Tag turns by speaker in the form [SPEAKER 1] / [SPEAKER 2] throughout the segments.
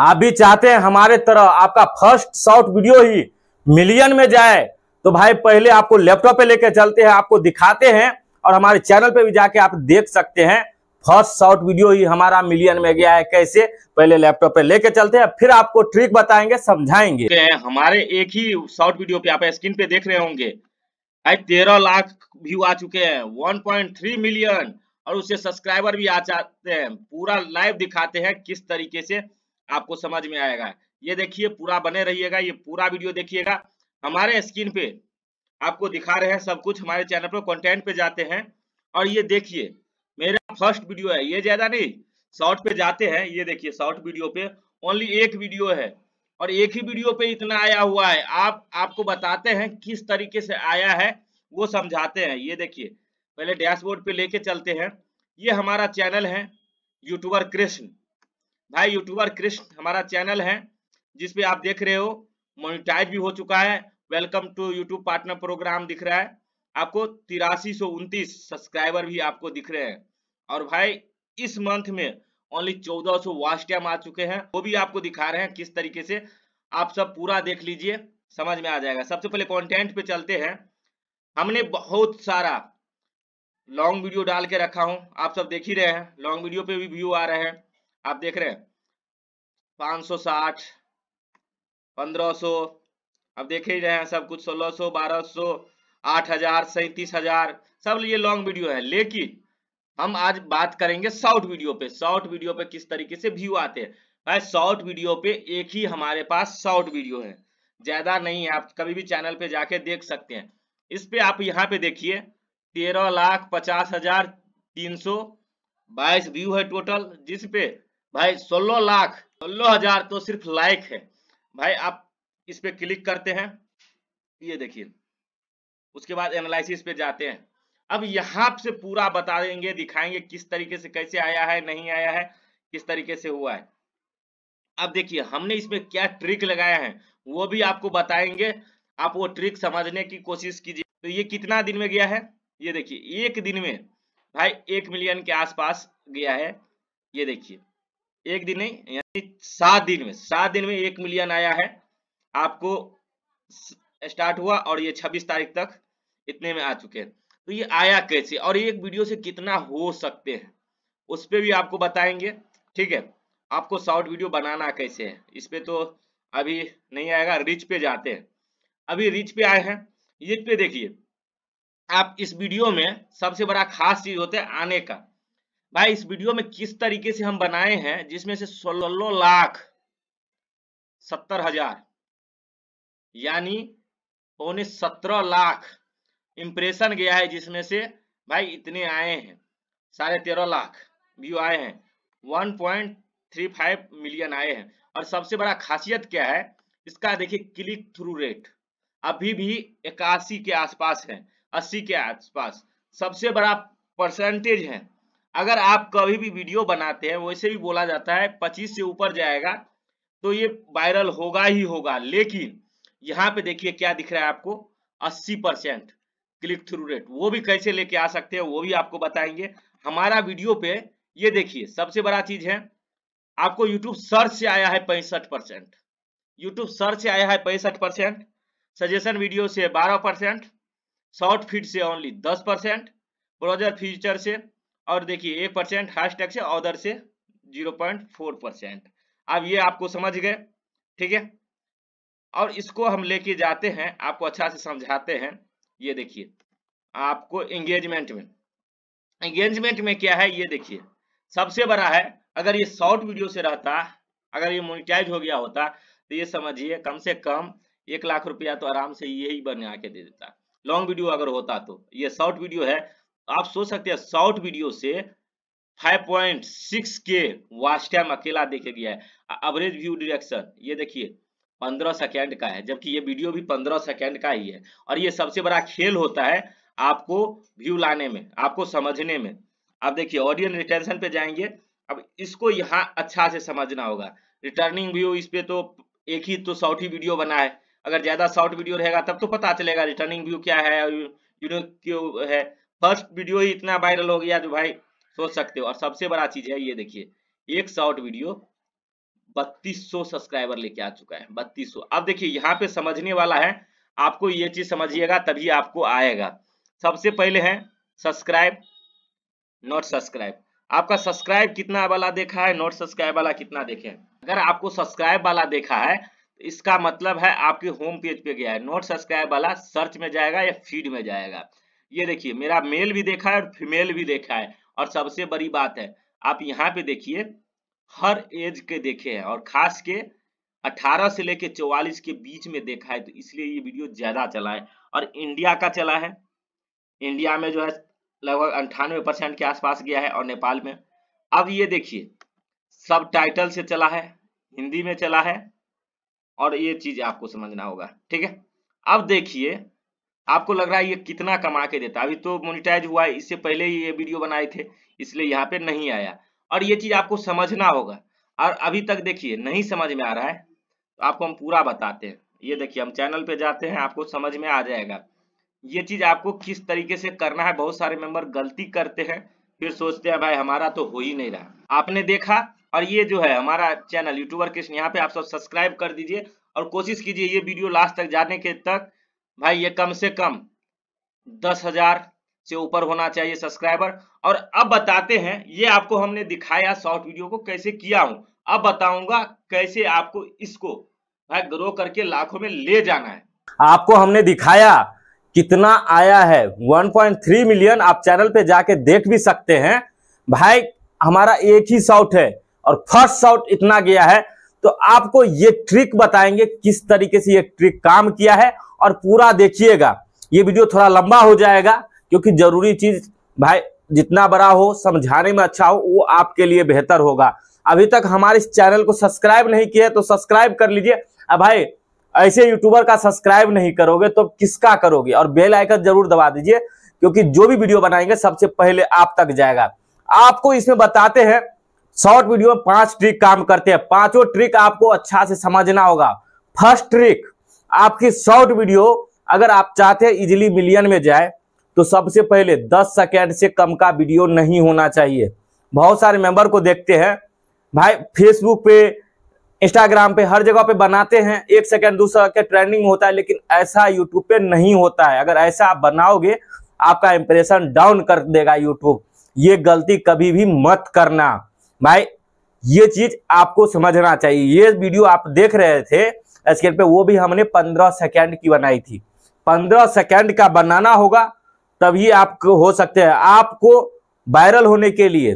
[SPEAKER 1] आप भी चाहते हैं हमारे तरह आपका फर्स्ट शॉर्ट वीडियो ही मिलियन में जाए तो भाई पहले आपको लैपटॉप पे लेकर चलते हैं आपको दिखाते हैं और हमारे चैनल पे भी जाके आप देख सकते हैं फर्स्ट शॉर्ट वीडियो ही हमारा मिलियन में गया है कैसे पहले लैपटॉप पे लेके चलते हैं फिर आपको ट्रिक बताएंगे समझाएंगे हमारे एक ही शॉर्ट वीडियो पे आप स्क्रीन पे देख रहे होंगे भाई तेरह लाख व्यू आ चुके हैं वन पॉइंट थ्री मिलियन और उससे सब्सक्राइबर भी आ जाते हैं पूरा लाइव दिखाते हैं किस तरीके से आपको समझ में आएगा ये देखिए पूरा बने रहिएगा ये पूरा वीडियो देखिएगा हमारे स्क्रीन पे आपको दिखा रहे हैं सब कुछ हमारे चैनल पर कंटेंट पे जाते हैं और ये देखिए मेरा फर्स्ट वीडियो है ये ज्यादा नहीं शॉर्ट पे जाते हैं ये देखिए शॉर्ट वीडियो पे ओनली एक वीडियो है और एक ही वीडियो पे इतना आया हुआ है आप आपको बताते हैं किस तरीके से आया है वो समझाते हैं ये देखिए पहले डैशबोर्ड पे लेके चलते हैं ये हमारा चैनल है यूट्यूबर कृष्ण भाई यूट्यूबर कृष्ण हमारा चैनल है जिसपे आप देख रहे हो मोनिटाइज भी हो चुका है welcome to YouTube partner programme दिख रहा है आपको तिरासी सब्सक्राइबर भी आपको दिख रहे हैं और भाई इस मंथ में ओनली 1400 सौ वॉच टाइम आ चुके हैं वो भी आपको दिखा रहे हैं किस तरीके से आप सब पूरा देख लीजिए समझ में आ जाएगा सबसे पहले कंटेंट पे चलते हैं हमने बहुत सारा लॉन्ग वीडियो डाल के रखा हूं आप सब देख ही रहे हैं लॉन्ग वीडियो पे भी व्यू आ रहे हैं आप देख रहे हैं 560 1500 अब देख ही रहे हैं सब कुछ 1600 1200 8000 37000 सब ये लॉन्ग वीडियो है लेकिन हम आज बात करेंगे शॉर्ट वीडियो पे शॉर्ट वीडियो पे किस तरीके से व्यू आते हैं भाई शॉर्ट वीडियो पे एक ही हमारे पास शॉर्ट वीडियो है ज्यादा नहीं है आप कभी भी चैनल पे जाके देख सकते हैं इस पे आप यहाँ पे देखिए तेरह लाख पचास हजार तीन सौ बाईस व्यू है टोटल जिस पे भाई सोलह लाख सोलह हजार तो सिर्फ लाइक है भाई आप इस पे क्लिक करते हैं ये देखिए उसके बाद एनालिसिस पे जाते हैं अब यहाँ से पूरा बता देंगे दिखाएंगे किस तरीके से कैसे आया है नहीं आया है किस तरीके से हुआ है अब देखिए हमने इसमें क्या ट्रिक लगाया है वो भी आपको बताएंगे आप वो ट्रिक समझने की कोशिश कीजिए तो ये कितना दिन में गया है ये देखिए एक दिन में भाई एक मिलियन के आसपास गया है ये देखिए एक दिन नहीं यानी सात दिन में सात दिन में एक मिलियन आया है आपको स्टार्ट हुआ और ये छब्बीस तारीख तक इतने में आ चुके हैं तो ये आया कैसे और एक वीडियो से कितना हो सकते हैं उस पर भी आपको बताएंगे ठीक है आपको शॉर्ट वीडियो बनाना कैसे है इस पर तो अभी नहीं आएगा रिच पे जाते हैं अभी रिच पे आए हैं ये पे देखिए आप इस वीडियो में सबसे बड़ा खास चीज होता है आने का भाई इस वीडियो में किस तरीके से हम बनाए हैं जिसमें से सोलह लाख सत्तर हजार यानी पौने सत्रह लाख इम्प्रेशन गया है जिसमें से भाई इतने आए हैं साढ़े तेरह लाख व्यू आए हैं one point three five million आए हैं और सबसे बड़ा खासियत क्या है इसका देखिए क्लिक थ्रू रेट अभी भी इक्यासी के आसपास है अस्सी के आसपास सबसे बड़ा परसेंटेज है अगर आप कभी भी वीडियो बनाते हैं वैसे भी बोला जाता है पच्चीस से ऊपर जाएगा तो ये वायरल होगा ही होगा लेकिन यहाँ पे देखिए क्या दिख रहा है आपको 80 परसेंट क्लिक थ्रू रेट वो भी कैसे लेके आ सकते हैं वो भी आपको बताएंगे हमारा वीडियो पे ये देखिए सबसे बड़ा चीज है आपको यूट्यूब सर्च से आया है पैंसठ परसेंट यूट्यूब सर्च से आया है पैंसठ परसेंट सजेशन वीडियो से बारह परसेंट शॉर्ट फीड से ओनली दस परसेंट ब्रोजर फीचर से और देखिए एक परसेंट हाइस्ट टैक्स है अदर से जीरो पॉइंट फोर परसेंट अब ये आपको समझ गए ठीक है और इसको हम लेके जाते हैं आपको अच्छा से समझाते हैं ये देखिए आपको एंगेजमेंट में एंगेजमेंट में क्या है ये देखिए सबसे बड़ा है अगर ये शॉर्ट वीडियो से रहता अगर ये मोनिटाइज हो गया होता तो ये समझिए कम से कम एक लाख रुपया तो आराम से यही बना के दे देता लॉन्ग वीडियो अगर होता तो ये शॉर्ट वीडियो है आप सोच सकते हैं शॉर्ट वीडियो से 5.6 के वॉच टाइम अकेला देखे गया है एवरेज व्यू डिरेक्शन ये देखिए 15 सेकेंड का है जबकि ये वीडियो भी 15 सेकेंड का ही है और ये सबसे बड़ा खेल होता है आपको व्यू लाने में आपको समझने में अब देखिए ऑडियंस रिटेंशन पे जाएंगे अब इसको यहाँ अच्छा से समझना होगा रिटर्निंग व्यू इस पे तो एक ही तो शॉर्ट ही वीडियो बना है अगर ज्यादा शॉर्ट वीडियो रहेगा तब तो पता चलेगा रिटर्निंग व्यू क्या है क्यों है फर्स्ट वीडियो ही इतना वायरल हो गया जो भाई सोच सकते हो और सबसे बड़ा चीज है ये देखिए एक शॉर्ट वीडियो 3200 सब्सक्राइबर लेके आ चुका है 3200 अब देखिए यहाँ पे समझने वाला है आपको ये चीज समझिएगा तभी आपको आएगा सबसे पहले है सब्सक्राइब नॉट सब्सक्राइब आपका सब्सक्राइब कितना वाला देखा है नॉट सब्सक्राइब वाला कितना देखे अगर आपको सब्सक्राइब वाला देखा है तो इसका मतलब है आपके होम पेज पे गया है नॉट सब्सक्राइब वाला सर्च में जाएगा या फीड में जाएगा ये देखिए मेरा मेल भी देखा है और फीमेल भी देखा है और सबसे बड़ी बात है आप यहाँ पे देखिए हर एज के देखे हैं और खास के 18 से लेके 44 के बीच में देखा है तो इसलिए ये वीडियो ज्यादा चला है और इंडिया का चला है इंडिया में जो है लगभग अंठानवे परसेंट के आसपास गया है और नेपाल में अब ये देखिए सब टाइटल से चला है हिंदी में चला है और ये चीज आपको समझना होगा ठीक है अब देखिए आपको लग रहा है ये कितना कमा के देता अभी तो मोनिटाइज हुआ है इससे पहले ही ये वीडियो बनाए थे इसलिए यहाँ पे नहीं आया और ये चीज आपको समझना होगा और अभी तक देखिए नहीं समझ में आ रहा है तो आपको हम पूरा बताते हैं ये देखिए हम चैनल पे जाते हैं आपको समझ में आ जाएगा ये चीज आपको किस तरीके से करना है बहुत सारे मेंबर गलती करते हैं फिर सोचते हैं भाई हमारा तो हो ही नहीं रहा आपने देखा और ये जो है हमारा चैनल यूट्यूबर कृष्ण यहाँ पे आप सब सब्सक्राइब कर दीजिए और कोशिश कीजिए ये वीडियो लास्ट तक जाने के तक भाई ये कम से कम दस हजार से ऊपर होना चाहिए सब्सक्राइबर और अब बताते हैं ये आपको हमने दिखाया शॉर्ट वीडियो को कैसे किया हूं अब बताऊंगा कैसे आपको इसको भाई ग्रो करके लाखों में ले जाना है आपको हमने दिखाया कितना आया है 1.3 मिलियन आप चैनल पे जाके देख भी सकते हैं भाई हमारा एक ही शॉर्ट है और फर्स्ट शॉट इतना गया है तो आपको ये ट्रिक बताएंगे किस तरीके से ये ट्रिक काम किया है और पूरा देखिएगा ये वीडियो थोड़ा लंबा हो जाएगा क्योंकि जरूरी चीज भाई जितना बड़ा हो समझाने में अच्छा हो वो आपके लिए बेहतर होगा अभी तक हमारे इस चैनल को सब्सक्राइब नहीं किया तो सब्सक्राइब कर लीजिए अब भाई ऐसे यूट्यूबर का सब्सक्राइब नहीं करोगे तो किसका करोगे और बेल आइकन जरूर दबा दीजिए क्योंकि जो भी वीडियो बनाएंगे सबसे पहले आप तक जाएगा आपको इसमें बताते हैं शॉर्ट वीडियो में पांच ट्रिक काम करते हैं पांचों ट्रिक आपको अच्छा से समझना होगा फर्स्ट ट्रिक आपकी शॉर्ट वीडियो अगर आप चाहते हैं इजिली मिलियन में जाए तो सबसे पहले 10 सेकेंड से कम का वीडियो नहीं होना चाहिए बहुत सारे मेंबर को देखते हैं भाई फेसबुक पे इंस्टाग्राम पे हर जगह पे बनाते हैं एक सेकेंड दूसरा के ट्रेंडिंग होता है लेकिन ऐसा यूट्यूब पे नहीं होता है अगर ऐसा आप बनाओगे आपका इंप्रेशन डाउन कर देगा यूट्यूब ये गलती कभी भी मत करना भाई ये चीज आपको समझना चाहिए ये वीडियो आप देख रहे थे स्केल पे वो भी हमने पंद्रह सेकेंड की बनाई थी पंद्रह सेकेंड का बनाना होगा तभी आप हो सकते हैं आपको वायरल होने के लिए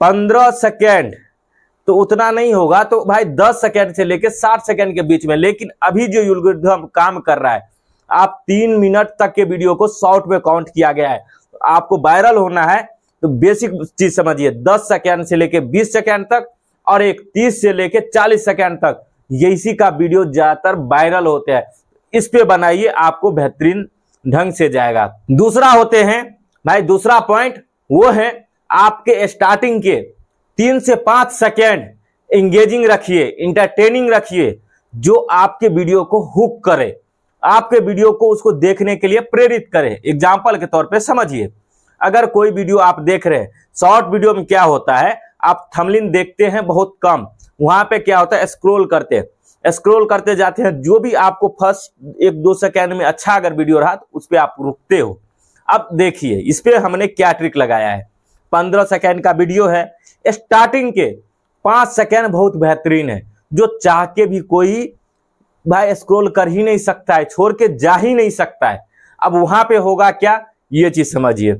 [SPEAKER 1] पंद्रह सेकेंड तो उतना नहीं होगा तो भाई दस सेकेंड से लेकर साठ सेकेंड के बीच में लेकिन अभी जो यूलगोरिथम काम कर रहा है आप तीन मिनट तक के वीडियो को शॉर्ट में काउंट किया गया है तो आपको वायरल होना है तो बेसिक चीज समझिए दस सेकेंड से लेकर बीस सेकेंड तक और एक तीस से लेकर चालीस सेकेंड तक यही इसी का वीडियो ज़्यादातर वायरल होते हैं इस पे बनाइए आपको बेहतरीन ढंग से जाएगा दूसरा होते हैं भाई दूसरा पॉइंट वो है आपके स्टार्टिंग के तीन से पांच सेकेंड इंगेजिंग रखिए इंटरटेनिंग रखिए जो आपके वीडियो को हुक करे आपके वीडियो को उसको देखने के लिए प्रेरित करे एग्जाम्पल के तौर पे समझिए अगर कोई वीडियो आप देख रहे हैं शॉर्ट वीडियो में क्या होता है आप थमलिन देखते हैं बहुत कम वहां पे क्या होता है स्क्रोल करते हैं स्क्रोल करते जाते हैं जो भी आपको फर्स्ट एक दो सेकेंड में अच्छा अगर वीडियो रहा तो उस पर आप रुकते हो अब देखिए इस पर हमने क्या ट्रिक लगाया है पंद्रह सेकेंड का वीडियो है स्टार्टिंग के पांच सेकेंड बहुत बेहतरीन है जो चाह के भी कोई भाई स्क्रोल कर ही नहीं सकता है छोड़ के जा ही नहीं सकता है अब वहां पे होगा क्या ये चीज समझिए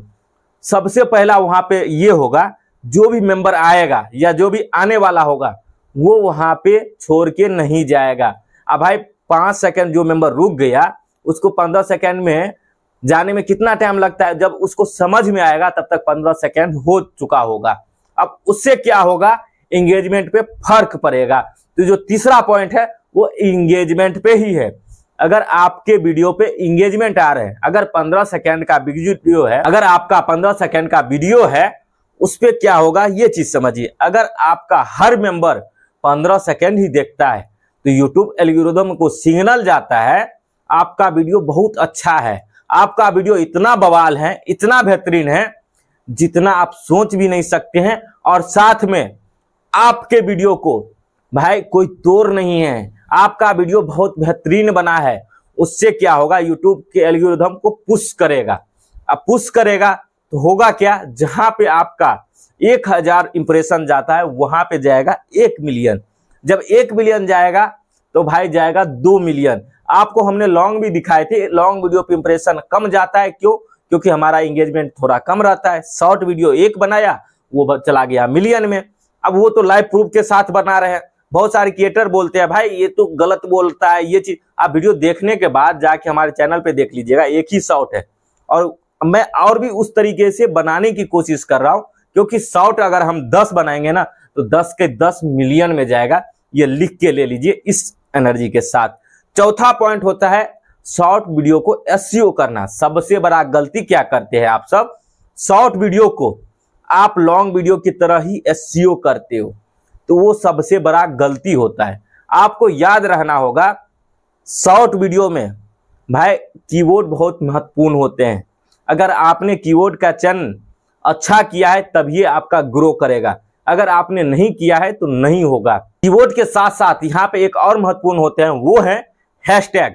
[SPEAKER 1] सबसे पहला वहां पे ये होगा जो भी मेंबर आएगा या जो भी आने वाला होगा वो वहां पे छोड़ के नहीं जाएगा अब भाई पांच सेकंड जो मेंबर रुक गया उसको पंद्रह सेकंड में जाने में कितना टाइम लगता है जब उसको समझ में आएगा तब तक पंद्रह सेकंड हो चुका होगा अब उससे क्या होगा एंगेजमेंट पे फर्क पड़ेगा तो जो तीसरा पॉइंट है वो इंगेजमेंट पे ही है अगर आपके वीडियो पे इंगेजमेंट आ रहे हैं अगर पंद्रह सेकंड का वीडियो है अगर आपका पंद्रह सेकंड का वीडियो है उस पर क्या होगा ये चीज समझिए अगर आपका हर मेंबर 15 सेकेंड ही देखता है तो यूट्यूब एलगोरिदम को सिग्नल जाता है आपका वीडियो बहुत अच्छा है आपका वीडियो इतना बवाल है इतना बेहतरीन है जितना आप सोच भी नहीं सकते हैं और साथ में आपके वीडियो को भाई कोई तोड़ नहीं है आपका वीडियो बहुत बेहतरीन बना है उससे क्या होगा यूट्यूब के एल्गोरिदम को पुश करेगा अब पुश करेगा तो होगा क्या जहां पे आपका एक हजार इंप्रेशन जाता है वहां पे जाएगा एक मिलियन जब एक मिलियन जाएगा तो भाई जाएगा दो मिलियन आपको हमने लॉन्ग भी दिखाए थे लॉन्ग वीडियो पे इंप्रेशन कम जाता है क्यों क्योंकि हमारा एंगेजमेंट थोड़ा कम रहता है शॉर्ट वीडियो एक बनाया वो चला गया मिलियन में अब वो तो लाइव प्रूफ के साथ बना रहे हैं बहुत सारे क्रिएटर बोलते हैं भाई ये तो गलत बोलता है ये चीज आप वीडियो देखने के बाद जाके हमारे चैनल पे देख लीजिएगा एक ही शॉर्ट है और मैं और भी उस तरीके से बनाने की कोशिश कर रहा हूं क्योंकि शॉर्ट अगर हम 10 बनाएंगे ना तो 10 के 10 मिलियन में जाएगा ये लिख के ले लीजिए इस एनर्जी के साथ चौथा पॉइंट होता है शॉर्ट वीडियो को एस e करना सबसे बड़ा गलती क्या करते हैं आप सब शॉर्ट वीडियो को आप लॉन्ग वीडियो की तरह ही एस e करते हो तो वो सबसे बड़ा गलती होता है आपको याद रहना होगा शॉर्ट वीडियो में भाई कीबोर्ड बहुत महत्वपूर्ण होते हैं अगर आपने कीवर्ड का चयन अच्छा किया है तब ये आपका ग्रो करेगा अगर आपने नहीं किया है तो नहीं होगा कीवर्ड के साथ साथ यहाँ पे एक और महत्वपूर्ण होते हैं वो है हैशटैग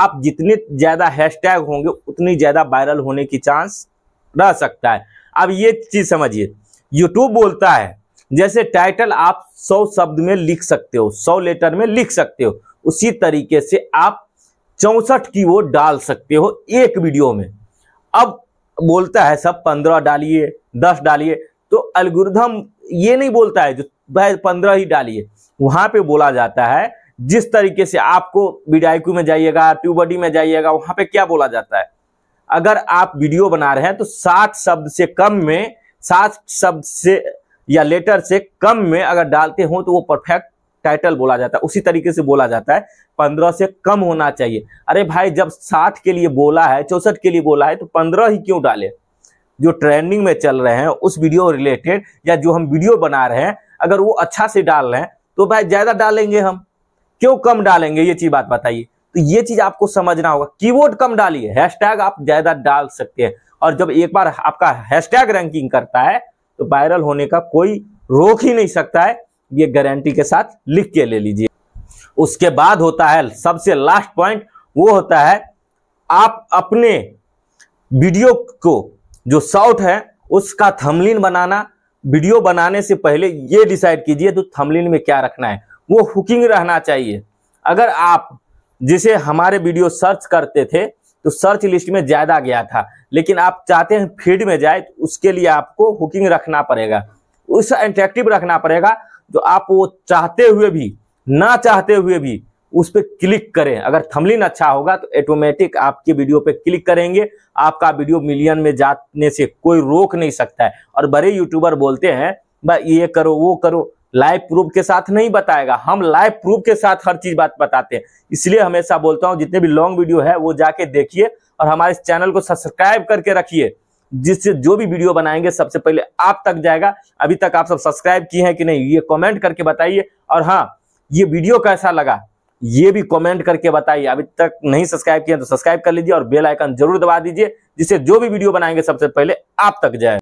[SPEAKER 1] आप जितने ज़्यादा हैशटैग होंगे उतनी ज़्यादा वायरल होने की चांस रह सकता है अब ये चीज़ समझिए यूट्यूब बोलता है जैसे टाइटल आप सौ शब्द में लिख सकते हो सौ लेटर में लिख सकते हो उसी तरीके से आप चौसठ की डाल सकते हो एक वीडियो में अब बोलता है सब पंद्रह डालिए दस डालिए तो अलगुरधम ये नहीं बोलता है जो भाई पंद्रह ही डालिए वहां पे बोला जाता है जिस तरीके से आपको बीडाइक्यू में जाइएगा ट्यूबडी में जाइएगा वहां पे क्या बोला जाता है अगर आप वीडियो बना रहे हैं तो सात शब्द से कम में सात शब्द से या लेटर से कम में अगर डालते हो तो वो परफेक्ट टाइटल बोला जाता है उसी तरीके से बोला जाता है पंद्रह से कम होना चाहिए अरे भाई जब साठ के लिए बोला है चौसठ के लिए बोला है तो पंद्रह ही क्यों डाले जो ट्रेंडिंग में चल रहे हैं उस वीडियो रिलेटेड या जो हम वीडियो बना रहे हैं अगर वो अच्छा से डाल रहे हैं तो भाई ज्यादा डालेंगे हम क्यों कम डालेंगे ये चीज बात बताइए तो ये चीज आपको समझना होगा कीवर्ड कम डालिए हैशटैग आप ज्यादा डाल सकते हैं और जब एक बार आपका हैशटैग रैंकिंग करता है तो वायरल होने का कोई रोक ही नहीं सकता है ये गारंटी के साथ लिख के ले लीजिए उसके बाद होता है सबसे लास्ट पॉइंट वो होता है आप अपने वीडियो को जो शॉर्ट है उसका थमलिन बनाना वीडियो बनाने से पहले ये डिसाइड कीजिए तो थमलिन में क्या रखना है वो हुकिंग रहना चाहिए अगर आप जिसे हमारे वीडियो सर्च करते थे तो सर्च लिस्ट में ज़्यादा गया था लेकिन आप चाहते हैं फीड में जाए तो उसके लिए आपको हुकिंग रखना पड़ेगा उस इंटरेक्टिव रखना पड़ेगा जो आप वो चाहते हुए भी ना चाहते हुए भी उस पर क्लिक करें अगर थमलिन अच्छा होगा तो ऑटोमेटिक आपके वीडियो पे क्लिक करेंगे आपका वीडियो मिलियन में जाने से कोई रोक नहीं सकता है और बड़े यूट्यूबर बोलते हैं भाई ये करो वो करो लाइव प्रूफ के साथ नहीं बताएगा हम लाइव प्रूफ के साथ हर चीज बात बताते हैं इसलिए हमेशा बोलता हूँ जितने भी लॉन्ग वीडियो है वो जाके देखिए और हमारे चैनल को सब्सक्राइब करके रखिए जिससे जो भी वीडियो बनाएंगे सबसे पहले आप तक जाएगा अभी तक आप सब सब्सक्राइब किए हैं कि नहीं ये कमेंट करके बताइए और हाँ ये वीडियो कैसा लगा ये भी कमेंट करके बताइए अभी तक नहीं सब्सक्राइब किया तो सब्सक्राइब कर लीजिए और बेल आइकन जरूर दबा दीजिए जिससे जो भी वीडियो बनाएंगे सबसे पहले आप तक जाए